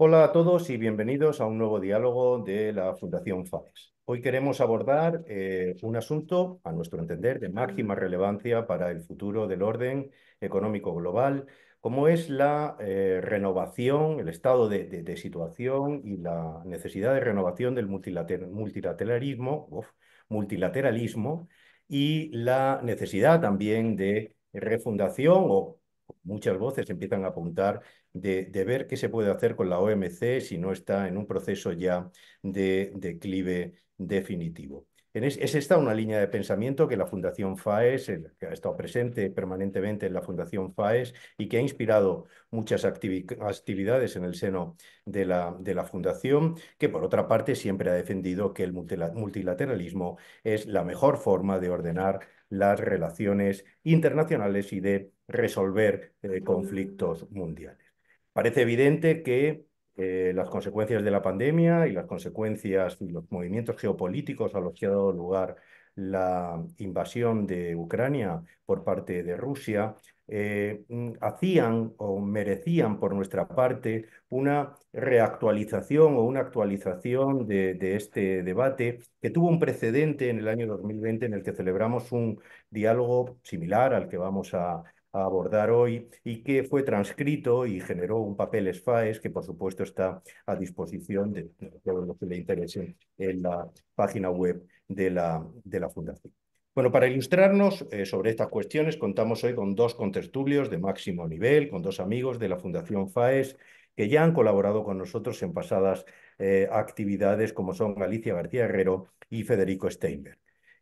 Hola a todos y bienvenidos a un nuevo diálogo de la Fundación FAES. Hoy queremos abordar eh, un asunto, a nuestro entender, de máxima relevancia para el futuro del orden económico global, como es la eh, renovación, el estado de, situación y la necesidad de renovación del multilateralismo, multilateralismo y la necesidad también de refundación o muchas voces empiezan a apuntar de, ver qué se puede hacer con la OMC si no está en un proceso ya de declive definitivo. es, esta una línea de pensamiento que la Fundación FAES, que ha estado presente permanentemente en la Fundación FAES y que ha inspirado muchas actividades en el seno de la, de la, Fundación, que por otra parte siempre ha defendido que el multilateralismo es la mejor forma de ordenar las relaciones internacionales y de resolver eh, conflictos mundiales. Parece evidente que eh, las consecuencias de la pandemia y las consecuencias y los movimientos geopolíticos a los que ha dado lugar la invasión de Ucrania por parte de Rusia, eh, hacían o merecían por nuestra parte una reactualización o una actualización de, de, este debate que tuvo un precedente en el año 2020 en el que celebramos un diálogo similar al que vamos a, abordar hoy y que fue transcrito y generó un papel FAES e que por supuesto está a disposición de todos los que le interesen en la página web de la, de la Fundación. Bueno, para ilustrarnos eh, sobre estas cuestiones contamos hoy con dos contestublios de máximo nivel, con dos amigos de la Fundación FAES que ya han colaborado con nosotros en pasadas eh, actividades como son Galicia García Herrero y Federico Steinberg.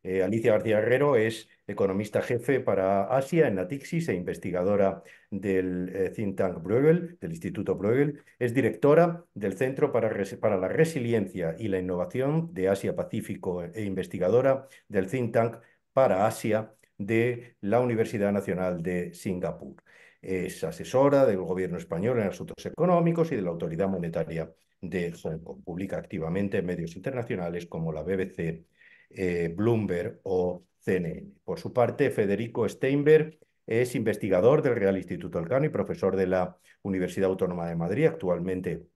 Eh, Alicia García Herrero es economista jefe para Asia en Natixis e investigadora del eh, think tank Bruegel, del Instituto Bruegel. Es directora del Centro para, para, la Resiliencia y la Innovación de Asia-Pacífico e investigadora del think tank para Asia de la Universidad Nacional de Singapur. Es asesora del Gobierno español en asuntos económicos y de la Autoridad Monetaria de Hong Publica activamente en medios internacionales como la BBC eh, Bloomberg o CNN. Por su parte, Federico Steinberg es investigador del Real Instituto Elcano y profesor de la Universidad Autónoma de Madrid. Actualmente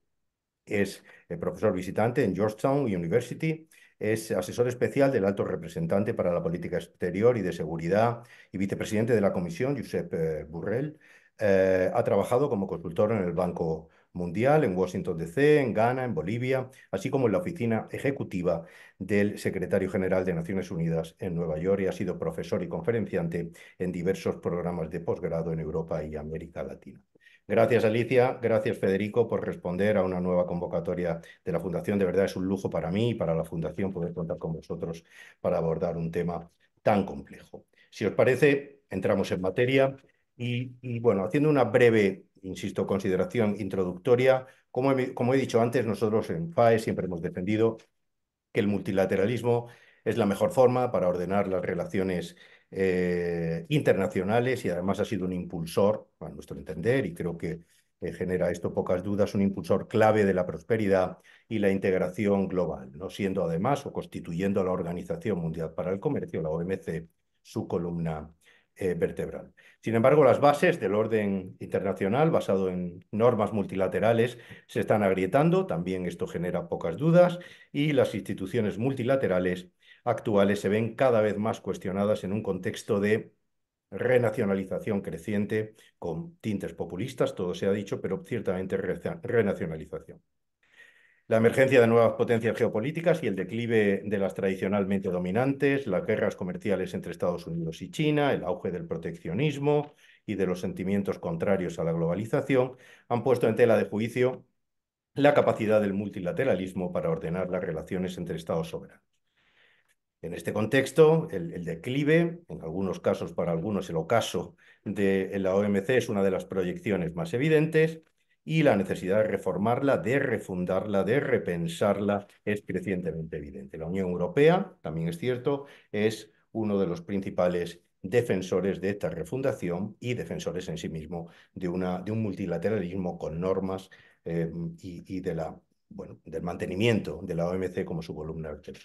es eh, profesor visitante en Georgetown University. Es asesor especial del alto representante para la política exterior y de seguridad y vicepresidente de la Comisión, Josep eh, Burrell. ha trabajado como consultor en el Banco mundial en Washington, D.C., en Ghana, en Bolivia, así como en la oficina ejecutiva del secretario general de Naciones Unidas en Nueva York y ha sido profesor y conferenciante en diversos programas de posgrado en Europa y América Latina. Gracias, Alicia. Gracias, Federico, por responder a una nueva convocatoria de la Fundación. De verdad es un lujo para mí y para la Fundación poder contar con vosotros para abordar un tema tan complejo. Si os parece, entramos en materia y, y bueno, haciendo una breve insisto, consideración introductoria. Como he, dicho antes, nosotros en FAE siempre hemos defendido que el multilateralismo es la mejor forma para ordenar las relaciones eh, internacionales y además ha sido un impulsor, a nuestro entender, y creo que eh, genera esto pocas dudas, un impulsor clave de la prosperidad y la integración global, no siendo además o constituyendo la Organización Mundial para el Comercio, la OMC, su columna eh, vertebral. Sin embargo, las bases del orden internacional, basado en normas multilaterales, se están agrietando, también esto genera pocas dudas, y las instituciones multilaterales actuales se ven cada vez más cuestionadas en un contexto de renacionalización creciente con tintes populistas, todo se ha dicho, pero ciertamente renacionalización. La emergencia de nuevas potencias geopolíticas y el declive de las tradicionalmente dominantes, las guerras comerciales entre Estados Unidos y China, el auge del proteccionismo y de los sentimientos contrarios a la globalización han puesto en tela de juicio la capacidad del multilateralismo para ordenar las relaciones entre Estados soberanos. En este contexto, el, declive, en algunos casos para algunos el ocaso de la OMC es una de las proyecciones más evidentes, y la necesidad de reformarla, de refundarla, de repensarla es crecientemente evidente. La Unión Europea, también es cierto, es uno de los principales defensores de esta refundación y defensores en sí mismo de, una, de un multilateralismo con normas em, y, de la, bueno, del mantenimiento de la OMC como su columna vertebral.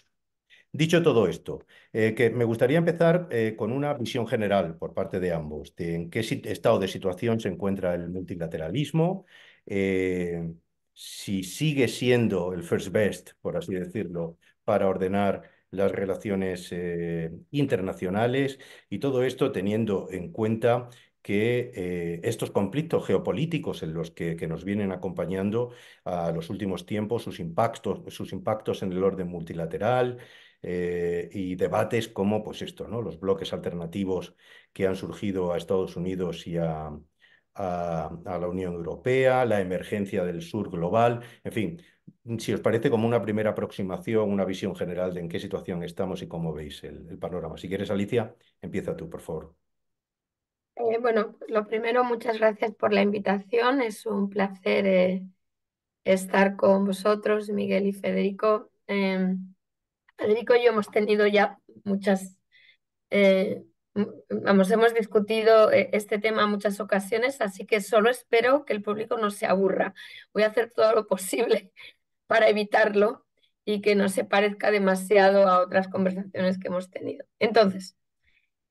Dicho todo esto, eh, que me gustaría empezar eh, con una visión general por parte de ambos de en qué estado de situación se encuentra el multilateralismo, eh, si sigue siendo el first best, por así decirlo, para ordenar las relaciones eh, internacionales y todo esto teniendo en cuenta que eh, estos conflictos geopolíticos en los que, nos vienen acompañando a los últimos tiempos, sus impactos, sus impactos en el orden multilateral y debates como pues esto, ¿no? los bloques alternativos que han surgido a Estados Unidos y a, a, la Unión Europea, la emergencia del sur global, en fin, si os parece, como una primera aproximación, una visión general de en qué situación estamos y cómo veis el, panorama. Si quieres, Alicia, empieza tú, por favor. Eh, bueno, lo primero, muchas gracias por la invitación. Es un placer eh, estar con vosotros, Miguel y Federico. Em, Federico y yo hemos tenido ya muchas eh, Vamos, hemos discutido eh, este tema muchas ocasiones, así que solo espero que el público no se aburra. Voy a hacer todo lo posible para evitarlo y que no se parezca demasiado a otras conversaciones que hemos tenido. Entonces,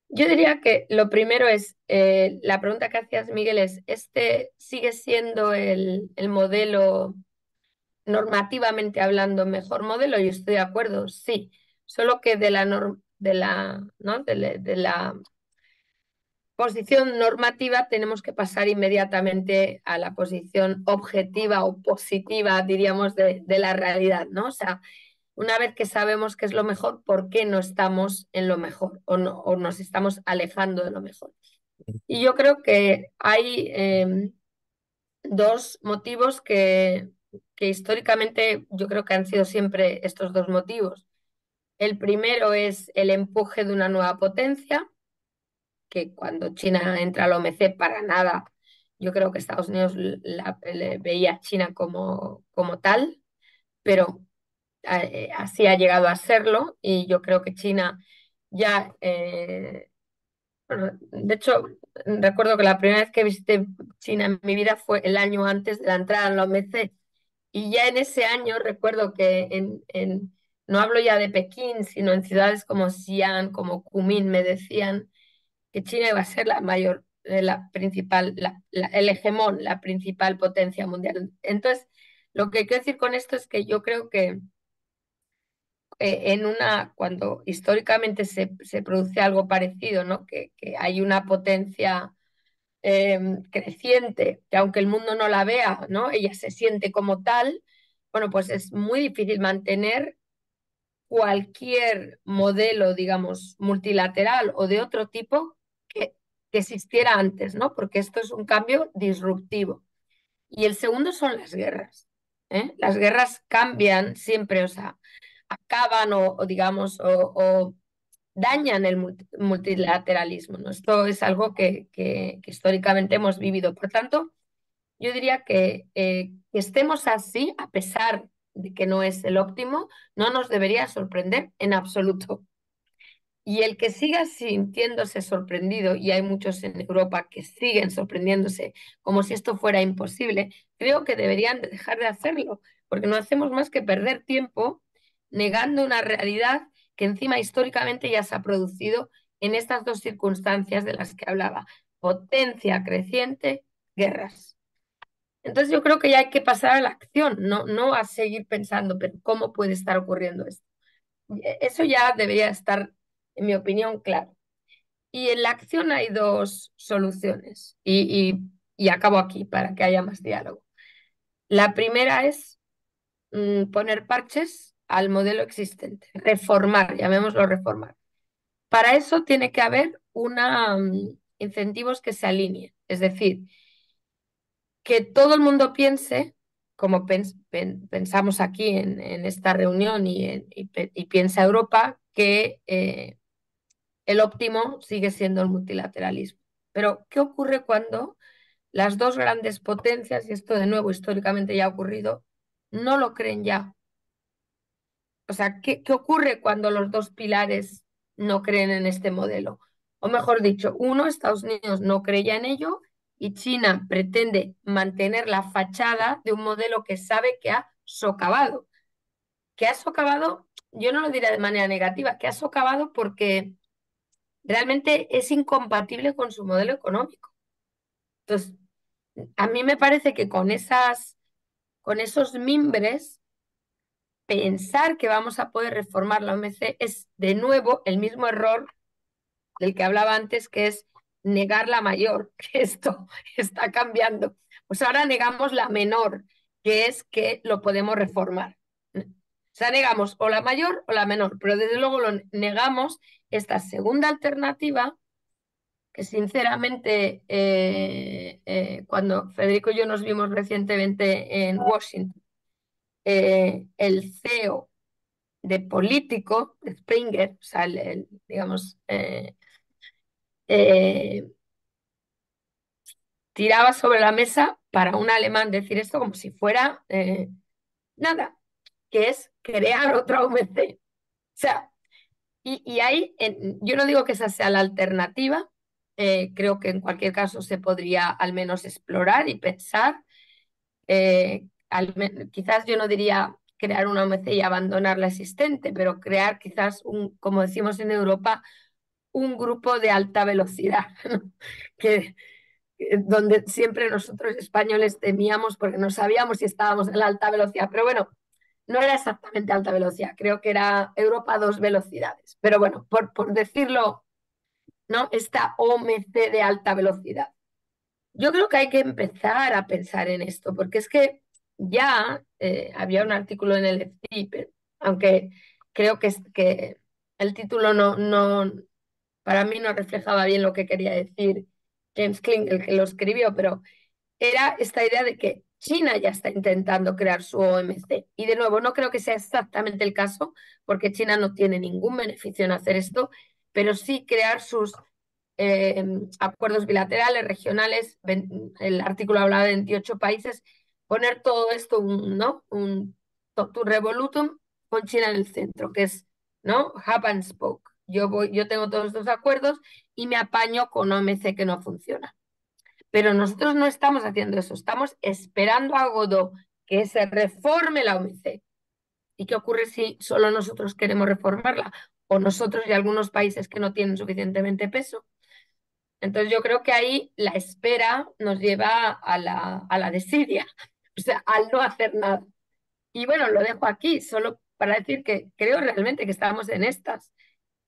yo diría que lo primero es, eh, la pregunta que hacías, Miguel, es, ¿este sigue siendo el, el modelo, normativamente hablando, mejor modelo? Yo estoy de acuerdo, sí. Solo que de la norma de la, ¿no? de, posición normativa tenemos que pasar inmediatamente a la posición objetiva o positiva, diríamos, de, la realidad, ¿no? O sea, una vez que sabemos qué es lo mejor, ¿por qué no estamos en lo mejor o, o nos estamos alejando de lo mejor? Y yo creo que hay em, dos motivos que, que históricamente yo creo que han sido siempre estos dos motivos. El primero es el empuje de una nueva potencia, que cuando China entra a la OMC para nada, yo creo que Estados Unidos la, veía a China como, como tal, pero eh, así ha llegado a serlo y yo creo que China ya... Eh, de hecho, recuerdo que la primera vez que visité China en mi vida fue el año antes de la entrada en la OMC. Y ya en ese año recuerdo que en no hablo ya de Pekín, sino en ciudades como Xi'an, como Kunming, me decían que China iba a ser la mayor, eh, la principal, el hegemón, la principal potencia mundial. Entonces, lo que quiero decir con esto es que yo creo que eh, en una, cuando históricamente se, produce algo parecido, ¿no? que, hay una potencia em, creciente, que aunque el mundo no la vea, ¿no? ella se siente como tal, bueno, pues es muy difícil mantener cualquier modelo, digamos, multilateral o de otro tipo que, existiera antes, ¿no? Porque esto es un cambio disruptivo. Y el segundo son las guerras. ¿eh? Las guerras cambian siempre, o sea, acaban o, digamos, o, dañan el multilateralismo. ¿no? Esto es algo que, históricamente hemos vivido. Por tanto, yo diría que, eh, que estemos así, a pesar que no es el óptimo, no nos debería sorprender en absoluto. Y el que siga sintiéndose sorprendido, y hay muchos en Europa que siguen sorprendiéndose como si esto fuera imposible, creo que deberían dejar de hacerlo, porque no hacemos más que perder tiempo negando una realidad que encima históricamente ya se ha producido en estas dos circunstancias de las que hablaba, potencia creciente, guerras. Entonces yo creo que ya hay que pasar a la acción, no, no a seguir pensando, pero ¿cómo puede estar ocurriendo esto? Eh, eso ya debería estar, en mi opinión, claro. Y en la acción hay dos soluciones, y, acabo aquí para que haya más diálogo. La primera es mm, poner parches al modelo existente, reformar, llamémoslo reformar. Para eso tiene que haber una, mm, incentivos que se alineen, es decir, que todo el mundo piense, como pensamos aquí en, esta reunión y, piensa Europa, que eh, el óptimo sigue siendo el multilateralismo. Pero, ¿qué ocurre cuando las dos grandes potencias, y esto de nuevo históricamente ya ha ocurrido, no lo creen ya? O sea, ¿qué, qué ocurre cuando los dos pilares no creen en este modelo? O mejor dicho, uno, Estados Unidos no creía en ello y China pretende mantener la fachada de un modelo que sabe que ha socavado. Que ha socavado, yo no lo diré de manera negativa, que ha socavado porque realmente es incompatible con su modelo económico. Entonces, a mí me parece que con esas con esos mimbres pensar que vamos a poder reformar la OMC es de nuevo el mismo error del que hablaba antes, que es negar la mayor, que esto está cambiando. Pues ahora negamos la menor, que es que lo podemos reformar. O sea, negamos o la mayor o la menor, pero desde luego lo negamos esta segunda alternativa, que sinceramente eh, eh, cuando Federico y yo nos vimos recientemente en Washington, eh, el CEO de político, de Springer, o sea, el, digamos, eh, tiraba sobre la mesa para un alemán decir esto como si fuera eh, nada, que es crear otra OMC O sea, y, ahí yo no digo que esa sea la alternativa, eh, creo que en cualquier caso se podría al menos explorar y pensar. quizás yo no diría crear una OMC y abandonar la existente, pero crear quizás un, como decimos en Europa, un grupo de alta velocidad, que, eh, donde siempre nosotros españoles temíamos porque no sabíamos si estábamos en la alta velocidad. Pero bueno, no era exactamente alta velocidad, creo que era Europa dos velocidades. Pero bueno, por, decirlo, ¿no? Esta OMC de alta velocidad. Yo creo que hay que empezar a pensar en esto, porque es que ya eh, había un artículo en el FTI, aunque creo que, que el título no, no, para mí no reflejaba bien lo que quería decir James Kling, el que lo escribió, pero era esta idea de que China ya está intentando crear su OMC. Y de nuevo, no creo que sea exactamente el caso, porque China no tiene ningún beneficio en hacer esto, pero sí crear sus em, acuerdos bilaterales, regionales, el artículo hablaba de 28 países, poner todo esto, un, ¿no? Un revolutum con China en el centro, que es, ¿no? Hub spoke yo, voy, yo tengo todos estos acuerdos y me apaño con OMC que no funciona. Pero nosotros no estamos haciendo eso, estamos esperando a Godot que se reforme la OMC. ¿Y qué ocurre si solo nosotros queremos reformarla? O nosotros y algunos países que no tienen suficientemente peso. Entonces yo creo que ahí la espera nos lleva a la, a la desidia, o sea, al no hacer nada. Y bueno, lo dejo aquí, solo para decir que creo realmente que estábamos en estas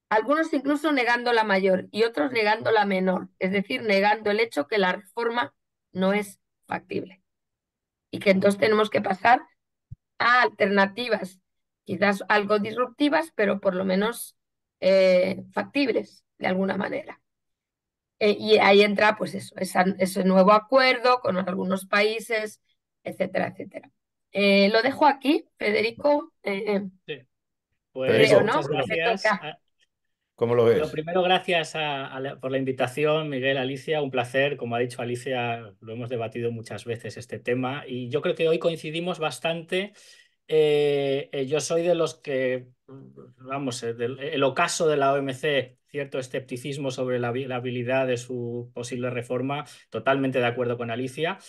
algunos incluso negando la mayor y otros negando la menor, es decir, negando el hecho que la reforma no es factible y que entonces tenemos que pasar a alternativas, quizás algo disruptivas, pero por lo menos eh, factibles de alguna manera. Eh, y ahí entra pues eso, ese nuevo acuerdo con algunos países, etcétera, etcétera. Eh, lo dejo aquí, Federico. Sí. ¿Cómo lo ves? primero, gracias por la invitación, Miguel, Alicia. Un placer. Como ha dicho Alicia, lo hemos debatido muchas veces este tema y yo creo que hoy coincidimos bastante. Eh, eh, yo soy de los que, vamos, eh, el ocaso de la OMC, cierto escepticismo sobre la, la, habilidad de su posible reforma, totalmente de acuerdo con Alicia.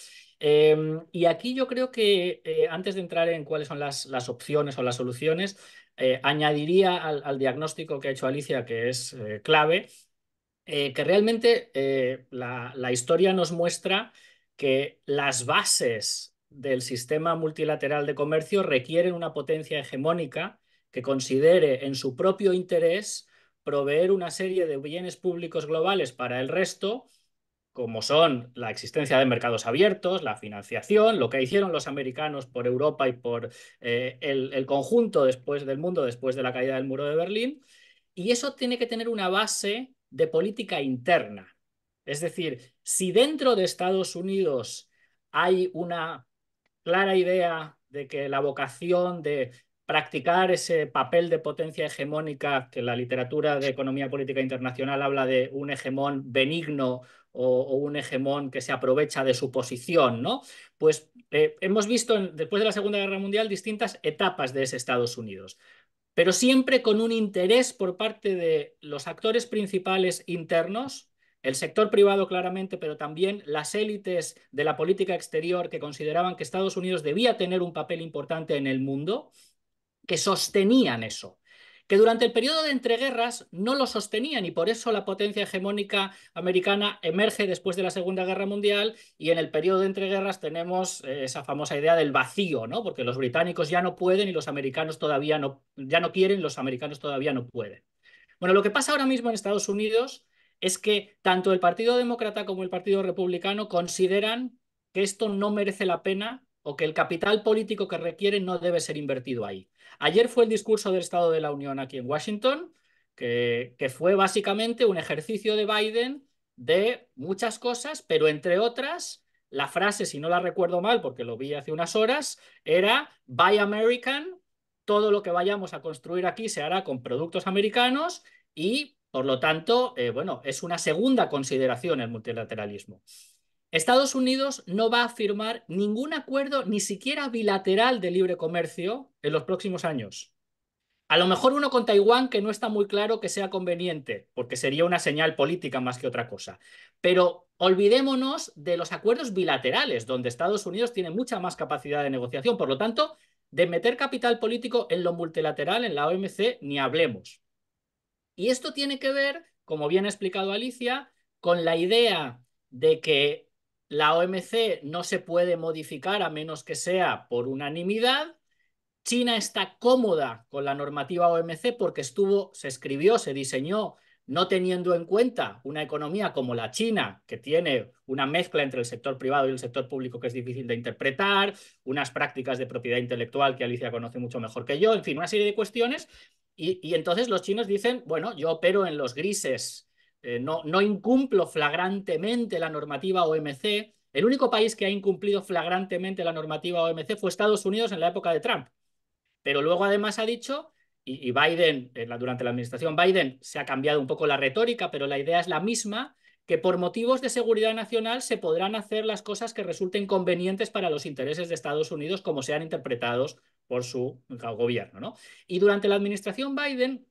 Em, y aquí yo creo que antes de entrar en cuáles son las, las opciones o las soluciones, eh, añadiría al, diagnóstico que ha hecho Alicia, que es eh, clave, eh, que realmente la, historia nos muestra que las bases del sistema multilateral de comercio requieren una potencia hegemónica que considere en su propio interés proveer una serie de bienes públicos globales para el resto como son la existencia de mercados abiertos, la financiación, lo que hicieron los americanos por Europa y por eh, el, el, conjunto después del mundo, después de la caída del muro de Berlín. Y eso tiene que tener una base de política interna. Es decir, si dentro de Estados Unidos hay una clara idea de que la vocación de practicar ese papel de potencia hegemónica que la literatura de economía política internacional habla de un hegemón benigno o, un hegemón que se aprovecha de su posición, ¿no? Pues eh, hemos visto después de la Segunda Guerra Mundial distintas etapas de ese Estados Unidos, pero siempre con un interés por parte de los actores principales internos, el sector privado claramente, pero también las élites de la política exterior que consideraban que Estados Unidos debía tener un papel importante en el mundo, que sostenían eso que durante el periodo de entreguerras no lo sostenían y por eso la potencia hegemónica americana emerge después de la Segunda Guerra Mundial y en el periodo de entreguerras tenemos eh, esa famosa idea del vacío, ¿no? Porque los británicos ya no pueden y los americanos todavía no, ya no quieren, los americanos todavía no pueden. Bueno, lo que pasa ahora mismo en Estados Unidos es que tanto el Partido Demócrata como el Partido Republicano consideran que esto no merece la pena o que el capital político que requieren no debe ser invertido ahí. Ayer fue el discurso del Estado de la Unión aquí en Washington, que, fue básicamente un ejercicio de Biden de muchas cosas, pero entre otras, la frase, si no la recuerdo mal, porque lo vi hace unas horas, era Buy American, todo lo que vayamos a construir aquí se hará con productos americanos y, por lo tanto, eh, bueno, es una segunda consideración el multilateralismo. Estados Unidos no va a firmar ningún acuerdo, ni siquiera bilateral, de libre comercio en los próximos años. A lo mejor uno con Taiwán que no está muy claro que sea conveniente, porque sería una señal política más que otra cosa. Pero olvidémonos de los acuerdos bilaterales, donde Estados Unidos tiene mucha más capacidad de negociación. Por lo tanto, de meter capital político en lo multilateral, en la OMC, ni hablemos. Y esto tiene que ver, como bien ha explicado Alicia, con la idea de que la OMC no se puede modificar a menos que sea por unanimidad. China está cómoda con la normativa OMC porque estuvo, se escribió, se diseñó no teniendo en cuenta una economía como la China, que tiene una mezcla entre el sector privado y el sector público que es difícil de interpretar, unas prácticas de propiedad intelectual que Alicia conoce mucho mejor que yo, en fin, una serie de cuestiones. Y, y entonces los chinos dicen, bueno, yo opero en los grises eh, no, incumplo flagrantemente la normativa OMC. El único país que ha incumplido flagrantemente la normativa OMC fue Estados Unidos en la época de Trump. Pero luego además ha dicho, y, Biden, eh, durante la administración Biden, se ha cambiado un poco la retórica, pero la idea es la misma, que por motivos de seguridad nacional se podrán hacer las cosas que resulten convenientes para los intereses de Estados Unidos, como sean interpretados por su gobierno. ¿no? Y durante la administración Biden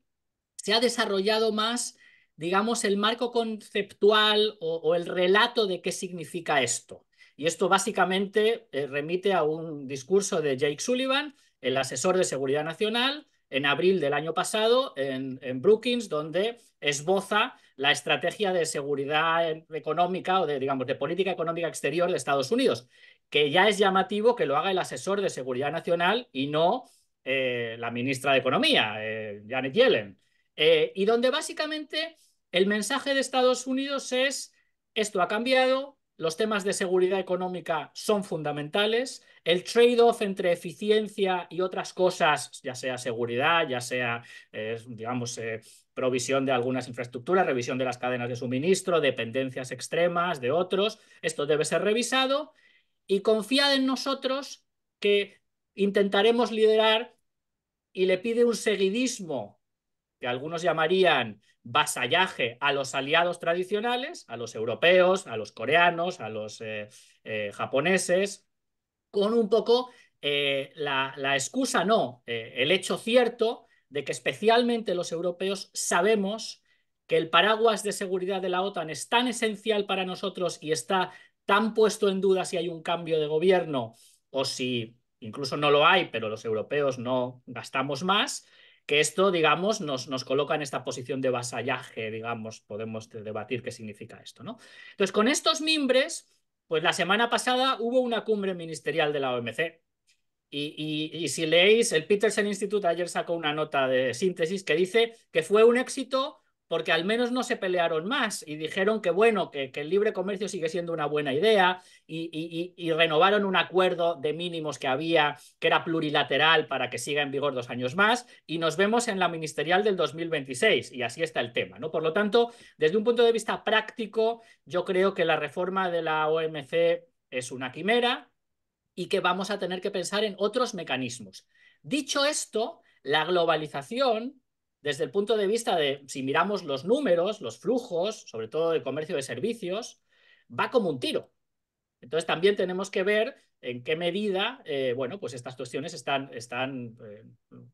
se ha desarrollado más digamos, el marco conceptual o, el relato de qué significa esto. Y esto básicamente eh, remite a un discurso de Jake Sullivan, el asesor de seguridad nacional, en abril del año pasado en, Brookings, donde esboza la estrategia de seguridad económica o de, digamos, de política económica exterior de Estados Unidos, que ya es llamativo que lo haga el asesor de seguridad nacional y no eh, la ministra de Economía, eh, Janet Yellen, y donde básicamente el mensaje de Estados Unidos es, esto ha cambiado, los temas de seguridad económica son fundamentales, el trade-off entre eficiencia y otras cosas, ya sea seguridad, ya sea, eh, digamos, eh, provisión de algunas infraestructuras, revisión de las cadenas de suministro, dependencias extremas de otros, esto debe ser revisado y confiad en nosotros que intentaremos liderar y le pide un seguidismo que algunos llamarían vasallaje a los aliados tradicionales, a los europeos, a los coreanos, a los eh, eh, japoneses, con un poco eh, la, excusa, no, el hecho cierto de que especialmente los europeos sabemos que el paraguas de seguridad de la OTAN es tan esencial para nosotros y está tan puesto en duda si hay un cambio de gobierno o si incluso no lo hay, pero los europeos no gastamos más, que esto, digamos, nos, nos, coloca en esta posición de vasallaje, digamos, podemos debatir qué significa esto, ¿no? Entonces, con estos mimbres, pues la semana pasada hubo una cumbre ministerial de la OMC. Y, y si leéis, el Peterson Institute ayer sacó una nota de síntesis que dice que fue un éxito porque al menos no se pelearon más y dijeron que bueno, que, el libre comercio sigue siendo una buena idea y, renovaron un acuerdo de mínimos que había, que era plurilateral para que siga en vigor dos años más y nos vemos en la ministerial del 2026 y así está el tema, ¿no? Por lo tanto, desde un punto de vista práctico, yo creo que la reforma de la OMC es una quimera y que vamos a tener que pensar en otros mecanismos. Dicho esto, la globalización desde el punto de vista de, si miramos los números, los flujos, sobre todo el comercio de servicios, va como un tiro. Entonces también tenemos que ver en qué medida, eh, bueno, pues estas cuestiones están, están eh,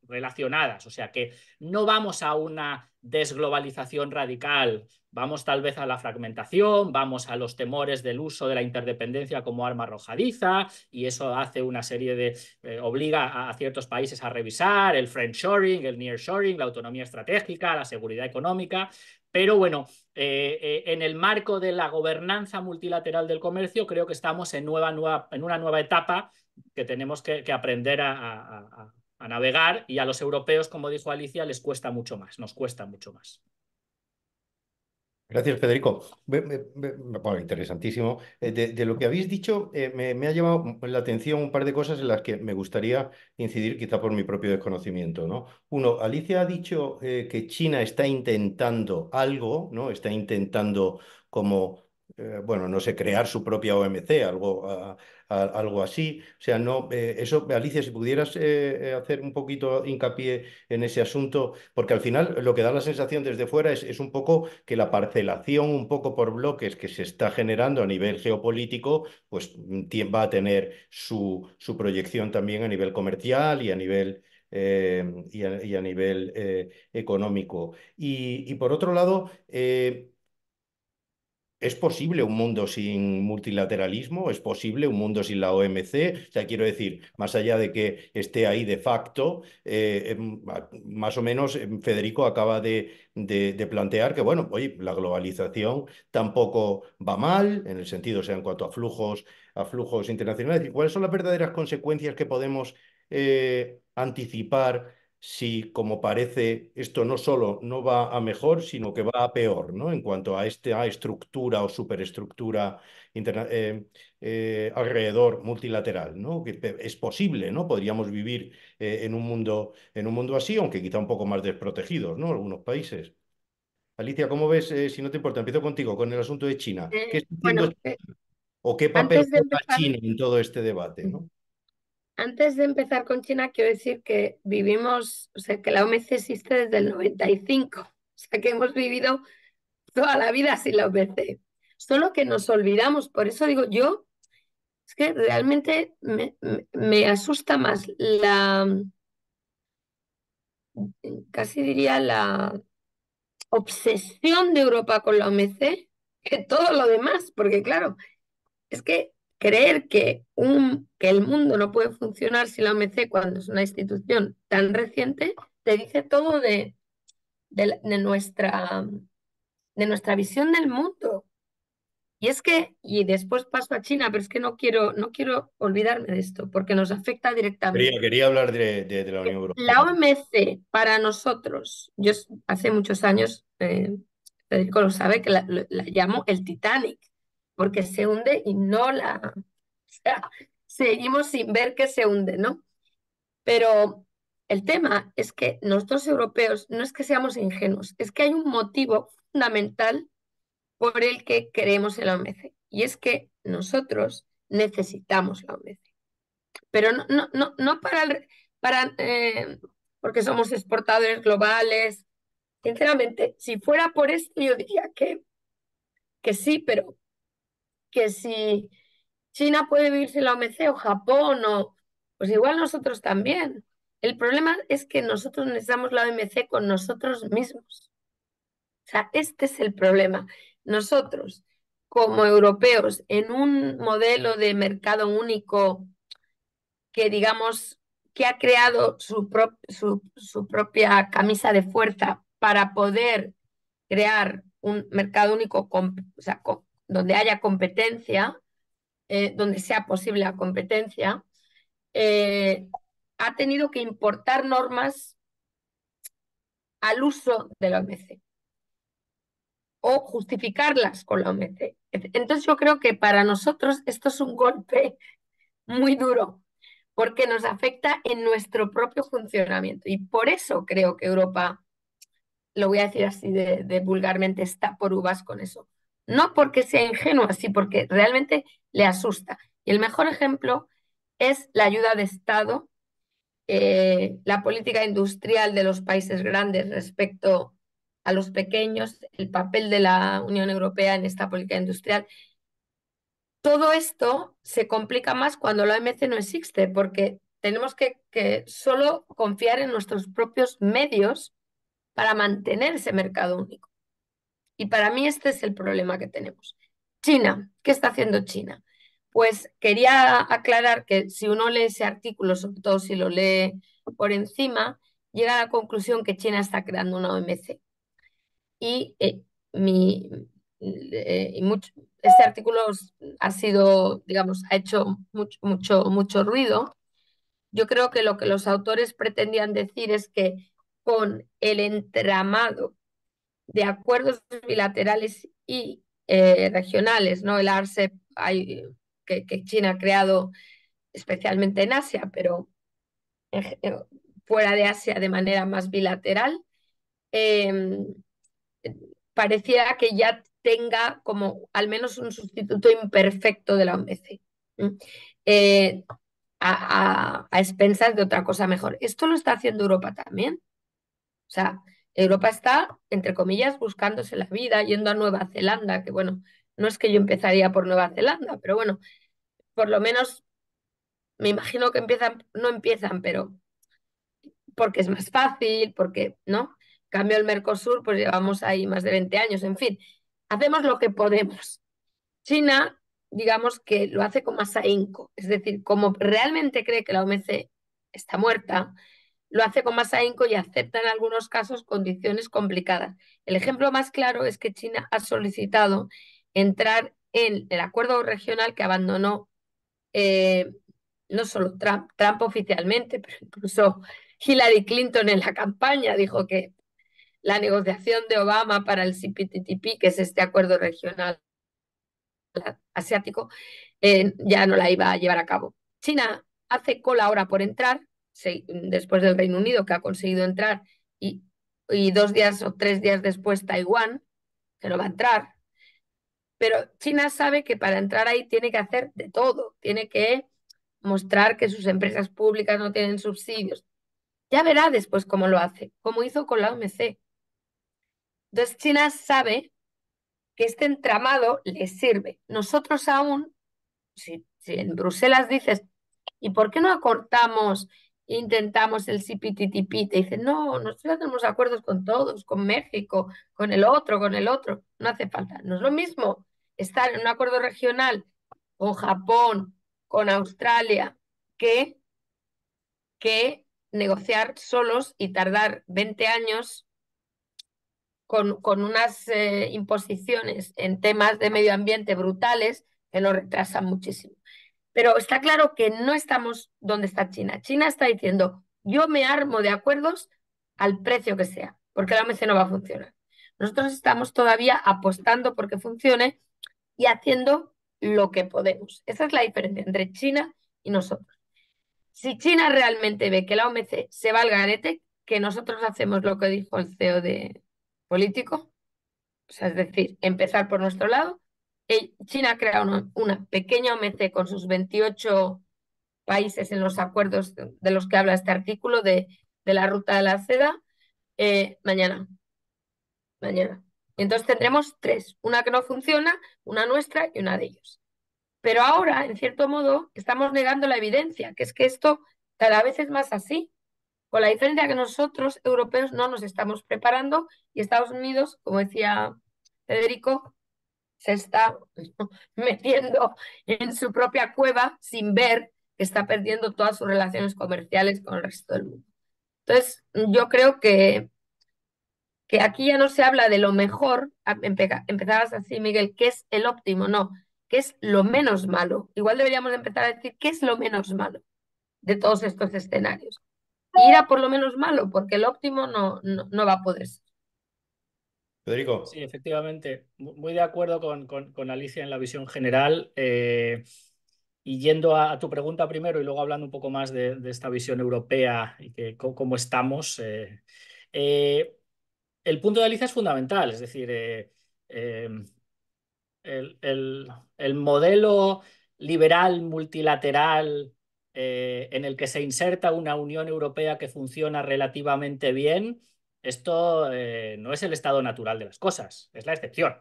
relacionadas. O sea que no vamos a una desglobalización radical, vamos tal vez a la fragmentación, vamos a los temores del uso de la interdependencia como arma arrojadiza, y eso hace una serie de, eh, obliga a, ciertos países a revisar el friendshoring, el nearshoring, la autonomía estratégica, la seguridad económica, pero bueno, eh, eh, en el marco de la gobernanza multilateral del comercio, creo que estamos en, nueva, nueva, en una nueva etapa que tenemos que, aprender a navegar y a los europeos, como dijo Alicia, les cuesta mucho más, nos cuesta mucho más. Gracias, Federico. interesantísimo. Eh, de, lo que habéis dicho, eh, me, ha llamado la atención un par de cosas en las que me gustaría incidir, quizá por mi propio desconocimiento. ¿no? Uno, Alicia ha dicho eh, que China está intentando algo, ¿no? Está intentando como, bueno, no sé, crear su propia OMC, algo, ah, algo así. O sea, no, eh, eso, Alicia, si pudieras eh, eh, hacer un poquito hincapié en ese asunto, porque al final lo que da la sensación desde fuera es, un poco que la parcelación, un poco por bloques que se está generando a nivel geopolítico, pues mm, va a tener su, su proyección también a nivel comercial y a nivel... y, a, nivel económico. Y, por otro lado, ¿Es posible un mundo sin multilateralismo? ¿Es posible un mundo sin la OMC? O sea, quiero decir, más allá de que esté ahí de facto, eh, em, más o menos em, Federico acaba de, plantear que, bueno, oye, la globalización tampoco va mal, en el sentido, o sea, en cuanto a flujos, flujos internacionales. ¿Cuáles son las verdaderas consecuencias que podemos eh, anticipar? si, como parece, esto no solo no va a mejor, sino que va a peor, ¿no? En cuanto a esta estructura o superestructura eh, eh, alrededor multilateral, ¿no? Que es posible, ¿no? Podríamos vivir eh, en, un mundo, en un mundo así, aunque quizá un poco más desprotegidos, ¿no? Algunos países. Alicia, ¿cómo ves? si no te importa, empiezo contigo con el asunto de China. ¿Qué China? ¿O qué papel juega China en todo este debate? ¿no? Antes de empezar con China, quiero decir que vivimos, o sea, que la OMC existe desde el 95, o sea, que hemos vivido toda la vida sin la OMC. Solo que nos olvidamos, por eso digo yo, es que realmente me, asusta más la, casi diría la obsesión de Europa con la OMC que todo lo demás, porque claro, es que creer que, un, que el mundo no puede funcionar sin la OMC cuando es una institución tan reciente, te dice todo de, de, nuestra, de nuestra visión del mundo. Y es que, y después paso a China, pero es que no quiero, no quiero olvidarme de esto, porque nos afecta directamente. Quería, quería hablar de, la Unión Europea. La OMC, para nosotros, yo hace muchos años, eh, Federico lo sabe, que la llamo el Titanic porque se hunde y no la... O sea, seguimos sin ver que se hunde, ¿no? Pero el tema es que nosotros europeos no es que seamos ingenuos, es que hay un motivo fundamental por el que queremos la OMC, y es que nosotros necesitamos la OMC. Pero no, no, no, para, para eh, porque somos exportadores globales. Sinceramente, si fuera por eso, yo diría que, que sí, pero que si China puede vivirse la OMC o Japón o pues igual nosotros también. El problema es que nosotros necesitamos la OMC con nosotros mismos. O sea, este es el problema. Nosotros, como europeos, en un modelo de mercado único que digamos que ha creado su, propia camisa de fuerza para poder crear un mercado único, o donde haya competencia, eh, donde sea posible la competencia, eh, ha tenido que importar normas al uso de la OMC o justificarlas con la OMC. Entonces yo creo que para nosotros esto es un golpe muy duro porque nos afecta en nuestro propio funcionamiento y por eso creo que Europa, lo voy a decir así de vulgarmente, está por uvas con eso, no porque sea ingenua, sí porque realmente le asusta. Y el mejor ejemplo es la ayuda de Estado, eh, la política industrial de los países grandes respecto a los pequeños, el papel de la Unión Europea en esta política industrial. Todo esto se complica más cuando la OMC no existe, porque tenemos que solo confiar en nuestros propios medios para mantener ese mercado único. Y para mí este es el problema que tenemos. China, ¿qué está haciendo China? Pues quería aclarar que si uno lee ese artículo, sobre todo si lo lee por encima, llega a la conclusión que China está creando una OMC. Y eh, mi, eh, este artículo ha sido, digamos, ha hecho mucho, mucho, mucho ruido. Yo creo que lo que los autores pretendían decir es que con el entramado de acuerdos bilaterales y eh, regionales, ¿no? El ARCEP que, China ha creado especialmente en Asia, pero fuera de Asia de manera más bilateral, em, pareciera que ya tenga como al menos un sustituto imperfecto de la OMC. Eh, a, a expensas de otra cosa mejor. Esto lo está haciendo Europa también. O sea, Europa está, entre comillas, buscándose la vida, yendo a Nueva Zelanda, que bueno, no es que yo empezaría por Nueva Zelanda, pero bueno, por lo menos me imagino que empiezan, no empiezan, pero porque es más fácil, porque, ¿no? Cambio el Mercosur, pues llevamos ahí más de 20 años, en fin, hacemos lo que podemos. China, digamos que lo hace con más ahínco, es decir, como realmente cree que la OMC está muerta, lo hace con más ahínco y acepta en algunos casos condiciones complicadas. El ejemplo más claro es que China ha solicitado entrar en el acuerdo regional que abandonó eh, no solo Trump, oficialmente, pero incluso Hillary Clinton en la campaña dijo que la negociación de Obama para el cpttp que es este acuerdo regional asiático, eh, ya no la iba a llevar a cabo. China hace cola ahora por entrar, después del Reino Unido, que ha conseguido entrar, y, dos días o tres días después Taiwán, que no va a entrar. Pero China sabe que para entrar ahí tiene que hacer de todo, tiene que mostrar que sus empresas públicas no tienen subsidios. Ya verá después cómo lo hace, como hizo con la OMC. Entonces China sabe que este entramado le sirve. Nosotros aún, si en Bruselas dices, ¿y por qué no acortamos intentamos el CPTTP, te dicen, no, nosotros tenemos acuerdos con todos, con México, con el otro, con el otro, no hace falta. No es lo mismo estar en un acuerdo regional con Japón, con Australia, que, que negociar solos y tardar 20 años con, con unas eh, imposiciones en temas de medio ambiente brutales que nos retrasan muchísimo. Pero está claro que no estamos donde está China. China está diciendo, yo me armo de acuerdos al precio que sea, porque la OMC no va a funcionar. Nosotros estamos todavía apostando porque funcione y haciendo lo que podemos. Esa es la diferencia entre China y nosotros. Si China realmente ve que la OMC se va al garete, que nosotros hacemos lo que dijo el CEO de político, o sea, es decir, empezar por nuestro lado, eh, China ha creado una pequeña OMC con sus 28 países en los acuerdos de los que habla este artículo de, la ruta de la seda eh, mañana. Mañana. Entonces tendremos tres, una que no funciona, una nuestra y una de ellos. Pero ahora, en cierto modo, estamos negando la evidencia, que es que esto cada vez es más así, con la diferencia que nosotros, europeos, no nos estamos preparando y Estados Unidos, como decía Federico, se está metiendo en su propia cueva sin ver que está perdiendo todas sus relaciones comerciales con el resto del mundo. Entonces, yo creo que, que aquí ya no se habla de lo mejor, empezabas así, Miguel, ¿qué es el óptimo? No, ¿qué es lo menos malo? Igual deberíamos empezar a decir, ¿qué es lo menos malo de todos estos escenarios? ir a por lo menos malo, porque el óptimo no, no, no va a poder ser. Federico. Sí, efectivamente. Muy de acuerdo con, Alicia en la visión general. Eh, y yendo a, tu pregunta primero y luego hablando un poco más de, esta visión europea y que, cómo estamos. Eh, eh, el punto de Alicia es fundamental, es decir, el, modelo liberal multilateral en el que se inserta una Unión Europea que funciona relativamente bien esto eh, no es el estado natural de las cosas, es la excepción.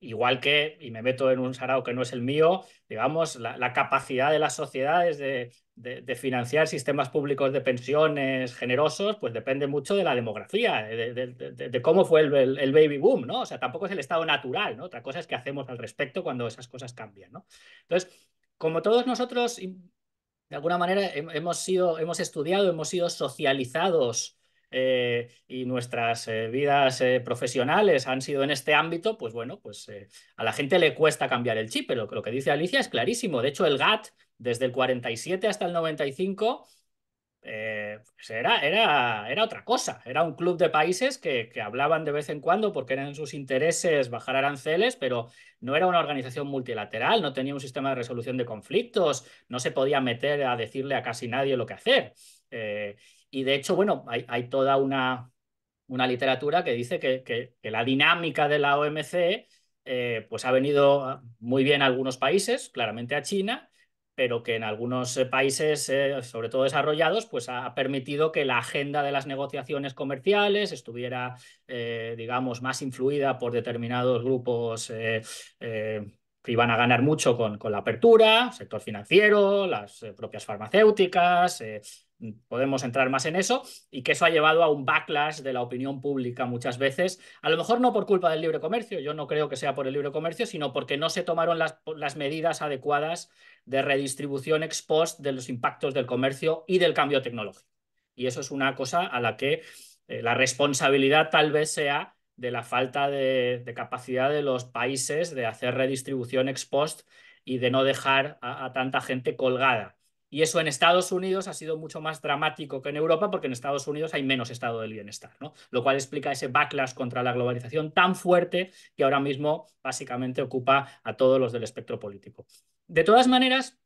Igual que, y me meto en un sarao que no es el mío, digamos, la, capacidad de las sociedades de, de, financiar sistemas públicos de pensiones generosos, pues depende mucho de la demografía, eh, de, cómo fue el, baby boom, ¿no? O sea, tampoco es el estado natural, ¿no? Otra cosa es que hacemos al respecto cuando esas cosas cambian, ¿no? Entonces, como todos nosotros, de alguna manera, hemos, sido, hemos estudiado, hemos sido socializados eh, y nuestras eh, vidas eh, profesionales han sido en este ámbito, pues bueno, pues a la gente le cuesta cambiar el chip, pero lo, que dice Alicia es clarísimo. De hecho, el GATT desde el 47 hasta el 95 pues era, era, otra cosa. Era un club de países que, hablaban de vez en cuando porque eran sus intereses bajar aranceles, pero no era una organización multilateral, no tenía un sistema de resolución de conflictos, no se podía meter a decirle a casi nadie lo que hacer. Y de hecho, bueno, hay, toda una, una literatura que dice que, la dinámica de la OMC eh, pues ha venido ah, muy bien a algunos países, claramente a China, pero que en algunos eh, países, eh, sobre todo desarrollados, pues ha permitido que la agenda de las negociaciones comerciales estuviera, digamos, más influida por determinados grupos que iban a ganar mucho con, con la apertura, sector financiero, las propias farmacéuticas, podemos entrar más en eso, y que eso ha llevado a un backlash de la opinión pública muchas veces, a lo mejor no por culpa del libre comercio, yo no creo que sea por el libre comercio, sino porque no se tomaron las, medidas adecuadas de redistribución ex post de los impactos del comercio y del cambio tecnológico. Y eso es una cosa a la que eh, la responsabilidad tal vez sea de la falta de, capacidad de los países de hacer redistribución ex post y de no dejar a tanta gente colgada y eso en Estados Unidos ha sido mucho más dramático que en Europa porque en Estados Unidos hay menos estado del bienestar, ¿no? Lo cual explica ese backlash contra la globalización tan fuerte que ahora mismo básicamente ocupa a todos los del espectro político. De todas maneras,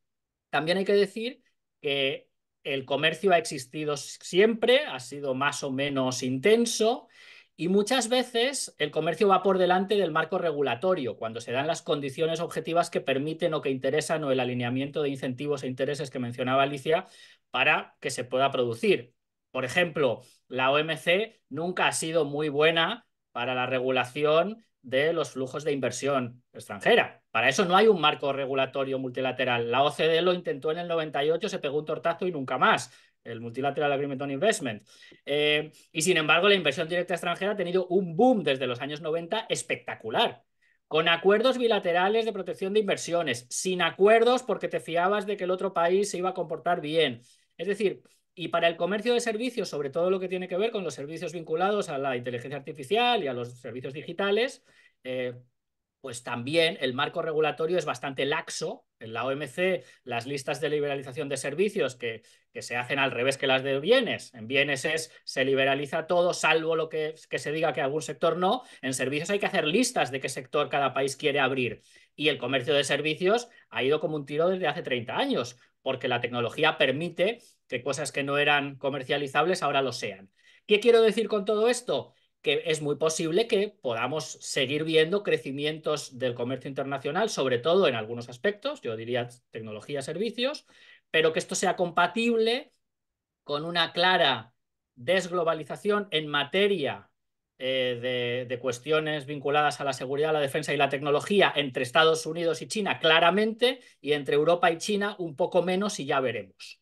también hay que decir que el comercio ha existido siempre, ha sido más o menos intenso y muchas veces el comercio va por delante del marco regulatorio, cuando se dan las condiciones objetivas que permiten o que interesan o el alineamiento de incentivos e intereses que mencionaba Alicia para que se pueda producir. Por ejemplo, la OMC nunca ha sido muy buena para la regulación de los flujos de inversión extranjera. Para eso no hay un marco regulatorio multilateral. La OCDE lo intentó en el 98, se pegó un tortazo y nunca más el Multilateral Agreement on Investment. Eh, y sin embargo, la inversión directa extranjera ha tenido un boom desde los años 90 espectacular, con acuerdos bilaterales de protección de inversiones, sin acuerdos porque te fiabas de que el otro país se iba a comportar bien. Es decir, y para el comercio de servicios, sobre todo lo que tiene que ver con los servicios vinculados a la inteligencia artificial y a los servicios digitales, eh, pues también el marco regulatorio es bastante laxo. En la OMC, las listas de liberalización de servicios que, que se hacen al revés que las de bienes. En bienes es, se liberaliza todo, salvo lo que, que, se diga que algún sector no. En servicios hay que hacer listas de qué sector cada país quiere abrir. Y el comercio de servicios ha ido como un tiro desde hace 30 años, porque la tecnología permite que cosas que no eran comercializables ahora lo sean. ¿Qué quiero decir con todo esto? que es muy posible que podamos seguir viendo crecimientos del comercio internacional, sobre todo en algunos aspectos, yo diría tecnología, servicios, pero que esto sea compatible con una clara desglobalización en materia eh, de, de, cuestiones vinculadas a la seguridad, la defensa y la tecnología entre Estados Unidos y China claramente y entre Europa y China un poco menos y ya veremos.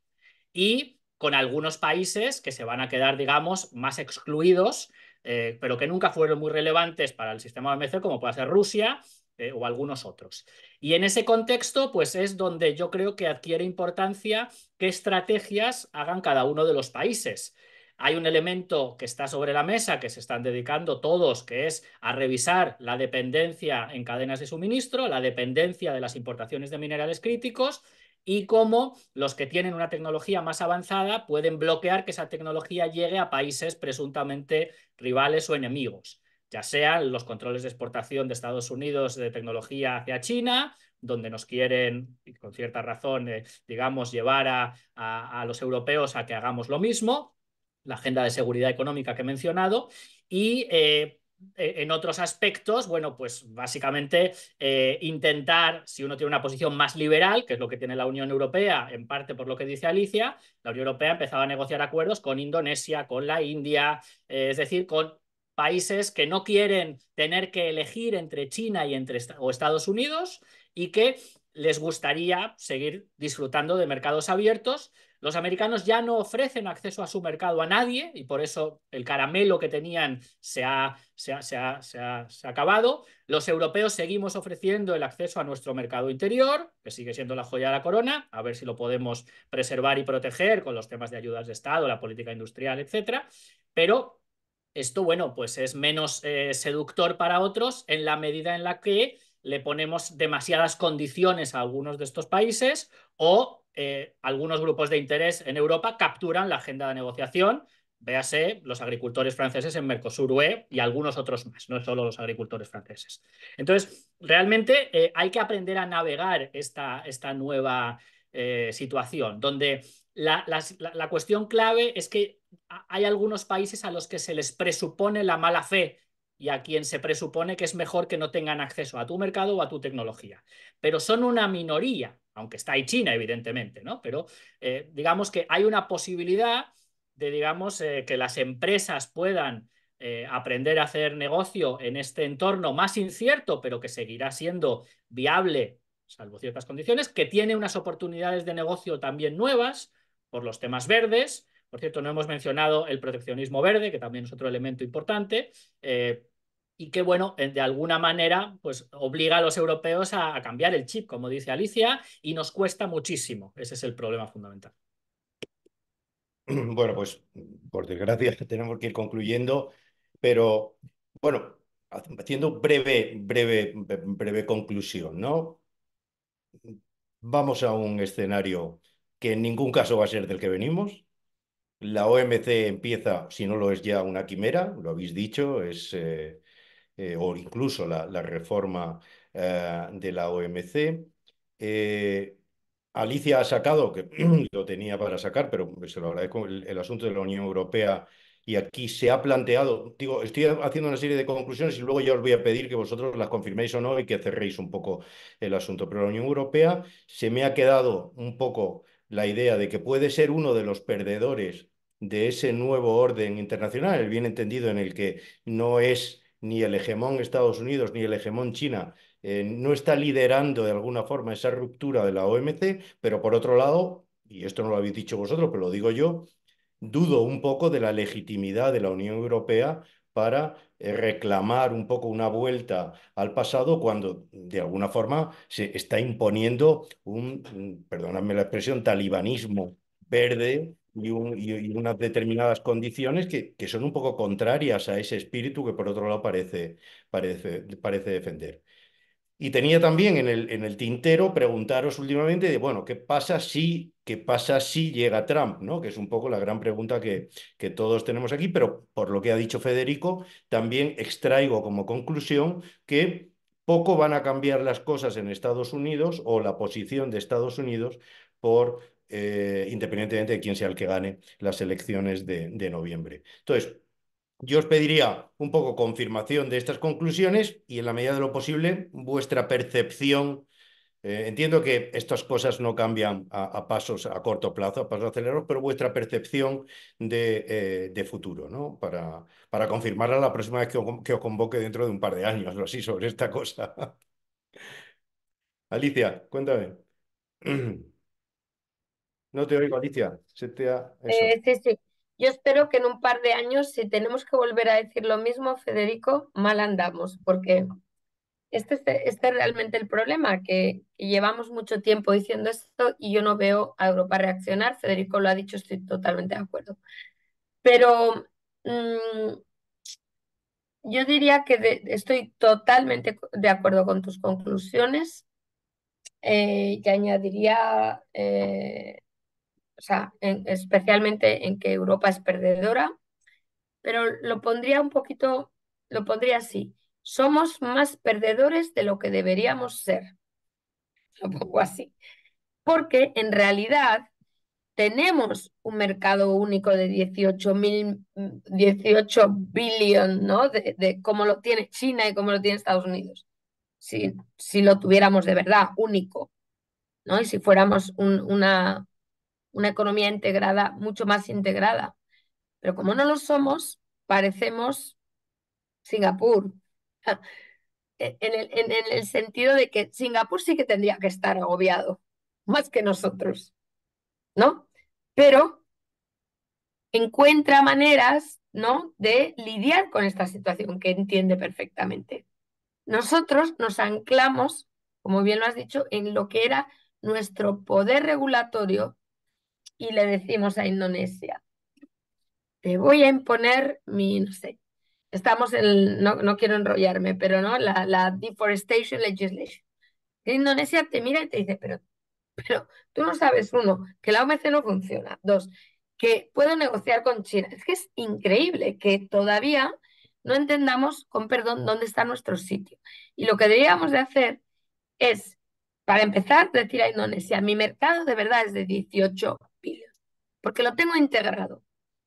Y con algunos países que se van a quedar, digamos, más excluidos eh, pero que nunca fueron muy relevantes para el sistema de OMC, como puede ser Rusia eh, o algunos otros. Y en ese contexto, pues es donde yo creo que adquiere importancia qué estrategias hagan cada uno de los países. Hay un elemento que está sobre la mesa, que se están dedicando todos, que es a revisar la dependencia en cadenas de suministro, la dependencia de las importaciones de minerales críticos, y cómo los que tienen una tecnología más avanzada pueden bloquear que esa tecnología llegue a países presuntamente rivales o enemigos, ya sean los controles de exportación de Estados Unidos de tecnología hacia China, donde nos quieren, con cierta razón, eh, digamos, llevar a, los europeos a que hagamos lo mismo, la agenda de seguridad económica que he mencionado, y eh, eh, en otros aspectos, bueno, pues básicamente eh, intentar, si uno tiene una posición más liberal, que es lo que tiene la Unión Europea, en parte por lo que dice Alicia, la Unión Europea empezaba a negociar acuerdos con Indonesia, con la India, eh, es decir, con países que no quieren tener que elegir entre China y entre o Estados Unidos y que les gustaría seguir disfrutando de mercados abiertos los americanos ya no ofrecen acceso a su mercado a nadie y por eso el caramelo que tenían se ha, se ha, acabado. Los europeos seguimos ofreciendo el acceso a nuestro mercado interior, que sigue siendo la joya de la corona, a ver si lo podemos preservar y proteger con los temas de ayudas de Estado, la política industrial, etcétera. Pero esto, bueno, pues es menos eh, seductor para otros en la medida en la que le ponemos demasiadas condiciones a algunos de estos países o eh, algunos grupos de interés en Europa capturan la agenda de negociación, véase los agricultores franceses en Mercosur UE y algunos otros más, no solo los agricultores franceses. Entonces, realmente eh, hay que aprender a navegar esta, esta nueva eh, situación, donde la, la, cuestión clave es que hay algunos países a los que se les presupone la mala fe y a quien se presupone que es mejor que no tengan acceso a tu mercado o a tu tecnología, pero son una minoría aunque está ahí China, evidentemente, ¿no? Pero eh, digamos que hay una posibilidad de, digamos, eh, que las empresas puedan eh, aprender a hacer negocio en este entorno más incierto, pero que seguirá siendo viable, salvo ciertas condiciones, que tiene unas oportunidades de negocio también nuevas por los temas verdes. Por cierto, no hemos mencionado el proteccionismo verde, que también es otro elemento importante, y que, bueno, de alguna manera, pues obliga a los europeos a, cambiar el chip, como dice Alicia, y nos cuesta muchísimo. Ese es el problema fundamental. Bueno, pues por desgracia tenemos que ir concluyendo, pero bueno, haciendo breve, breve, breve conclusión, ¿no? Vamos a un escenario que en ningún caso va a ser del que venimos. La OMC empieza, si no lo es ya, una quimera, lo habéis dicho, es eh, eh, o incluso la, reforma eh, de la OMC. Eh, Alicia ha sacado, que lo tenía para sacar, pero se lo agradezco, el, el, asunto de la Unión Europea y aquí se ha planteado, digo, estoy haciendo una serie de conclusiones y luego ya os voy a pedir que vosotros las confirméis o no y que cerréis un poco el asunto. Pero la Unión Europea se me ha quedado un poco la idea de que puede ser uno de los perdedores de ese nuevo orden internacional, el bien entendido en el que no es ni el hegemón Estados Unidos ni el hegemón China eh, no está liderando de alguna forma esa ruptura de la OMC, pero por otro lado, y esto no lo habéis dicho vosotros, pero lo digo yo, dudo un poco de la legitimidad de la Unión Europea para eh, reclamar un poco una vuelta al pasado cuando de alguna forma se está imponiendo un, perdonadme la expresión, talibanismo verde y, unas determinadas condiciones que, son un poco contrarias a ese espíritu que por otro lado parece, parece, parece defender. Y tenía también en el, en el tintero preguntaros últimamente de, bueno, ¿qué pasa si, qué pasa si llega Trump? ¿no? Que es un poco la gran pregunta que, que todos tenemos aquí, pero por lo que ha dicho Federico, también extraigo como conclusión que poco van a cambiar las cosas en Estados Unidos o la posición de Estados Unidos por eh, independientemente de quién sea el que gane las elecciones de, de, noviembre. Entonces, yo os pediría un poco confirmación de estas conclusiones y en la medida de lo posible vuestra percepción eh, entiendo que estas cosas no cambian a, pasos a corto plazo, a pasos acelerados, pero vuestra percepción de, eh, futuro, ¿no? Para, para, confirmarla la próxima vez que, os, convoque dentro de un par de años o así sobre esta cosa. Alicia, cuéntame. No te oigo, Alicia. Se eh, sí, sí. Yo espero que en un par de años, si tenemos que volver a decir lo mismo, Federico, mal andamos, porque este, este, este es realmente el problema, que, llevamos mucho tiempo diciendo esto y yo no veo a Europa reaccionar. Federico lo ha dicho, estoy totalmente de acuerdo. Pero mm, yo diría que estoy totalmente de acuerdo con tus conclusiones, eh, y añadiría, eh, o sea, especialmente en que Europa es perdedora, pero lo pondría un poquito, lo pondría así somos más perdedores de lo que deberíamos ser. Lo así. Porque en realidad tenemos un mercado único de 18, mil, 18 billion, ¿no? De, cómo lo tiene China y cómo lo tiene Estados Unidos. Si, si lo tuviéramos de verdad único, ¿no? Y si fuéramos una, una economía integrada, mucho más integrada. Pero como no lo somos, parecemos Singapur, en el, sentido de que Singapur sí que tendría que estar agobiado, más que nosotros, ¿no? Pero encuentra maneras, ¿no? De lidiar con esta situación que entiende perfectamente. Nosotros nos anclamos, como bien lo has dicho, en lo que era nuestro poder regulatorio y le decimos a Indonesia, te voy a imponer mi, no sé, estamos en, no, no quiero enrollarme, pero no, la, deforestation legislation. Indonesia te mira y te dice, pero, pero tú no sabes, uno, que la OMC no funciona, dos, que puedo negociar con China. Es que es increíble que todavía no entendamos, con perdón, dónde está nuestro sitio. Y lo que deberíamos de hacer es, para empezar, decir a Indonesia, mi mercado de verdad es de 18 billones, porque lo tengo integrado.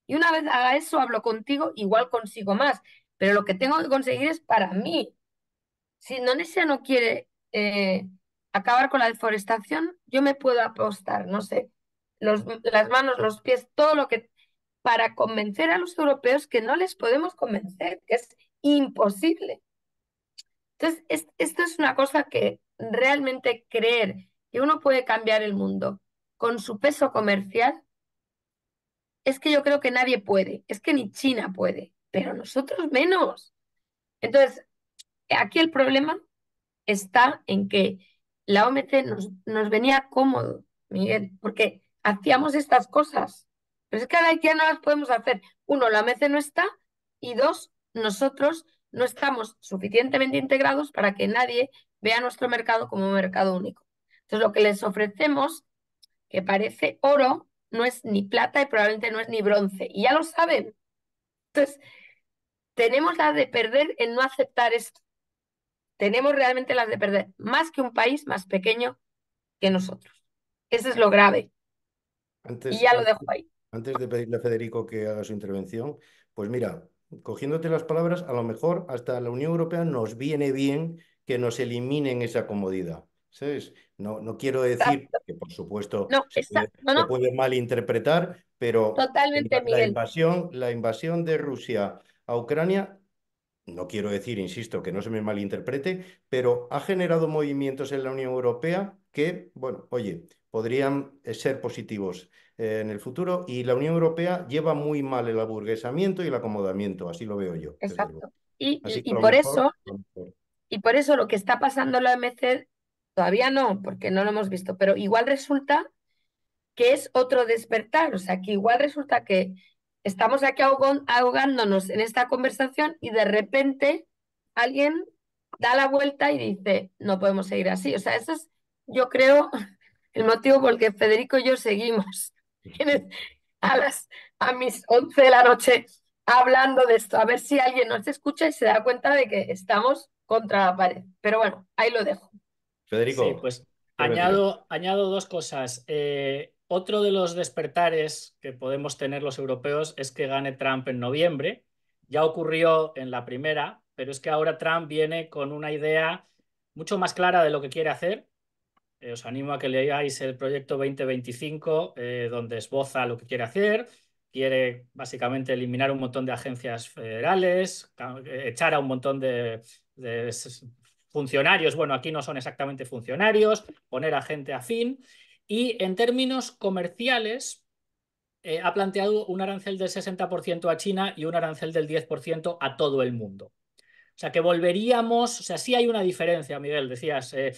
Y una vez haga eso, hablo contigo, igual consigo más. Pero lo que tengo que conseguir es para mí. Si Indonesia no quiere eh, acabar con la deforestación, yo me puedo apostar, no sé, los, las manos, los pies, todo lo que... para convencer a los europeos que no les podemos convencer, que es imposible. Entonces, esto es una cosa que realmente creer que uno puede cambiar el mundo con su peso comercial es que yo creo que nadie puede, es que ni China puede, pero nosotros menos. Entonces, aquí el problema está en que la OMC nos, venía cómodo, Miguel, porque hacíamos estas cosas, pero es que ahora ya no las podemos hacer. Uno, la OMC no está y dos, nosotros no estamos suficientemente integrados para que nadie vea nuestro mercado como un mercado único. Entonces, lo que les ofrecemos, que parece oro, no es ni plata y probablemente no es ni bronce. Y ya lo saben. Entonces, tenemos las de perder en no aceptar esto. Tenemos realmente las de perder, más que un país más pequeño que nosotros. Eso es lo grave. y ya lo dejo ahí. Antes de pedirle a Federico que haga su intervención, pues mira, cogiéndote las palabras, a lo mejor hasta la Unión Europea nos viene bien que nos eliminen esa comodidad. No, no quiero decir que, por supuesto, no, se, puede, malinterpretar, pero Totalmente, la, invasión, la invasión de Rusia a Ucrania, no quiero decir, insisto, que no se me malinterprete, pero ha generado movimientos en la Unión Europea que, bueno, oye, podrían eh, ser positivos eh, en el futuro y la Unión Europea lleva muy mal el aburguesamiento y el acomodamiento, así lo veo yo. Exacto. Y, por eso... Y por eso lo que está pasando en la OMC Todavía no, porque no lo hemos visto, pero igual resulta que es otro despertar, o sea, que igual resulta que estamos aquí ahogándonos en esta conversación y de repente alguien da la vuelta y dice, no podemos seguir así. O sea, eso es, yo creo, el motivo por el que Federico y yo seguimos a, las, a mis 11 de la noche hablando de esto, a ver si alguien nos escucha y se da cuenta de que estamos contra la pared. Pero bueno, ahí lo dejo. Sí, pues añado, dos cosas. Eh, otro de los despertares que podemos tener los europeos es que gane Trump en noviembre. Ya ocurrió en la primera, pero es que ahora Trump viene con una idea mucho más clara de lo que quiere hacer. Eh, os animo a que leáis el proyecto 2025, eh, donde esboza lo que quiere hacer. Quiere básicamente eliminar un montón de agencias federales, echar a un montón de funcionarios, bueno, aquí no son exactamente funcionarios, poner a gente afín. Y en términos comerciales, eh, ha planteado un arancel del 60% a China y un arancel del 10% a todo el mundo. O sea, que volveríamos, o sea, sí hay una diferencia, Miguel, decías, eh,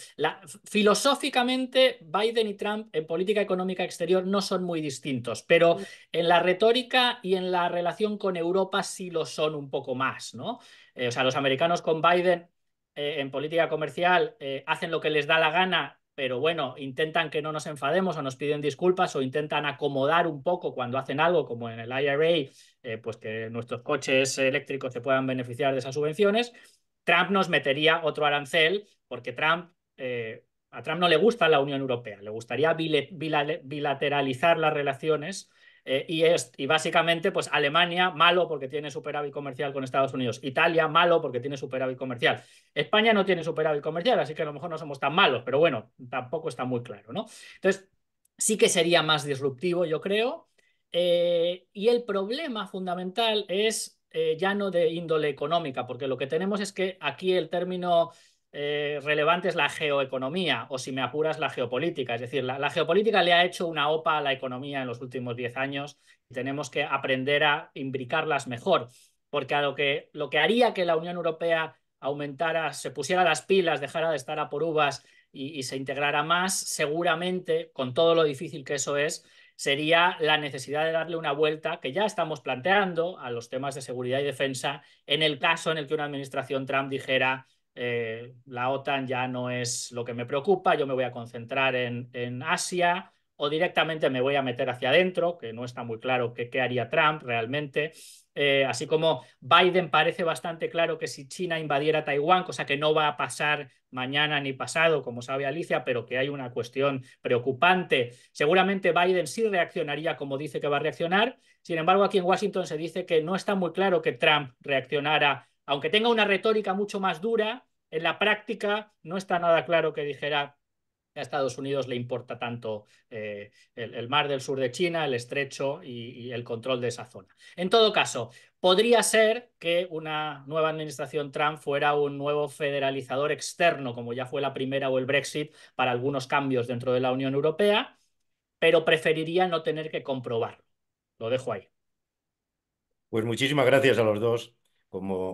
filosóficamente Biden y Trump en política económica exterior no son muy distintos, pero en la retórica y en la relación con Europa sí lo son un poco más, ¿no? Eh, o sea, los americanos con Biden eh, en política comercial eh, hacen lo que les da la gana, pero bueno, intentan que no nos enfademos o nos piden disculpas o intentan acomodar un poco cuando hacen algo, como en el IRA, eh, pues que nuestros coches eléctricos se puedan beneficiar de esas subvenciones. Trump nos metería otro arancel, porque Trump, a Trump no le gusta la Unión Europea, le gustaría bilateralizar las relaciones eh, y, básicamente, pues Alemania, malo porque tiene superávit comercial con Estados Unidos. Italia, malo porque tiene superávit comercial. España no tiene superávit comercial, así que a lo mejor no somos tan malos, pero bueno, tampoco está muy claro, ¿no? Entonces, sí que sería más disruptivo, yo creo. Eh, y el problema fundamental es eh, ya no de índole económica, porque lo que tenemos es que aquí el término eh, relevante es la geoeconomía o si me apuras la geopolítica. Es decir, la, geopolítica le ha hecho una opa a la economía en los últimos 10 años y tenemos que aprender a imbricarlas mejor, porque a lo que, lo que haría que la Unión Europea aumentara, se pusiera las pilas, dejara de estar a por uvas y se integrara más, seguramente, con todo lo difícil que eso es, sería la necesidad de darle una vuelta que ya estamos planteando a los temas de seguridad y defensa en el caso en el que una administración Trump dijera eh, la OTAN ya no es lo que me preocupa, yo me voy a concentrar en, en Asia o directamente me voy a meter hacia adentro, que no está muy claro qué, haría Trump realmente. Eh, así como Biden parece bastante claro que si China invadiera Taiwán, cosa que no va a pasar mañana ni pasado, como sabe Alicia, pero que hay una cuestión preocupante, seguramente Biden sí reaccionaría como dice que va a reaccionar. Sin embargo, aquí en Washington se dice que no está muy claro que Trump reaccionara aunque tenga una retórica mucho más dura, en la práctica no está nada claro que dijera que a Estados Unidos le importa tanto eh, el, mar del sur de China, el estrecho y, y, el control de esa zona. En todo caso, podría ser que una nueva administración Trump fuera un nuevo federalizador externo, como ya fue la primera o el Brexit, para algunos cambios dentro de la Unión Europea, pero preferiría no tener que comprobarlo. Lo dejo ahí. Pues muchísimas gracias a los dos.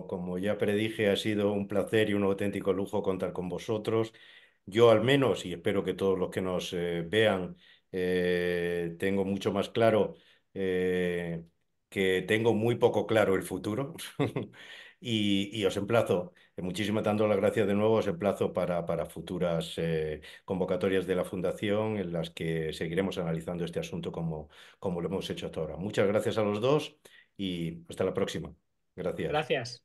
Como, ya predije, ha sido un placer y un auténtico lujo contar con vosotros. Yo al menos, y espero que todos los que nos eh, vean, eh, tengo mucho más claro eh, que tengo muy poco claro el futuro. Y, os emplazo, muchísimas dando las gracias de nuevo, os emplazo para, futuras convocatorias de la Fundación en las que seguiremos analizando este asunto como lo hemos hecho hasta ahora. Muchas gracias a los dos y hasta la próxima. Gracias.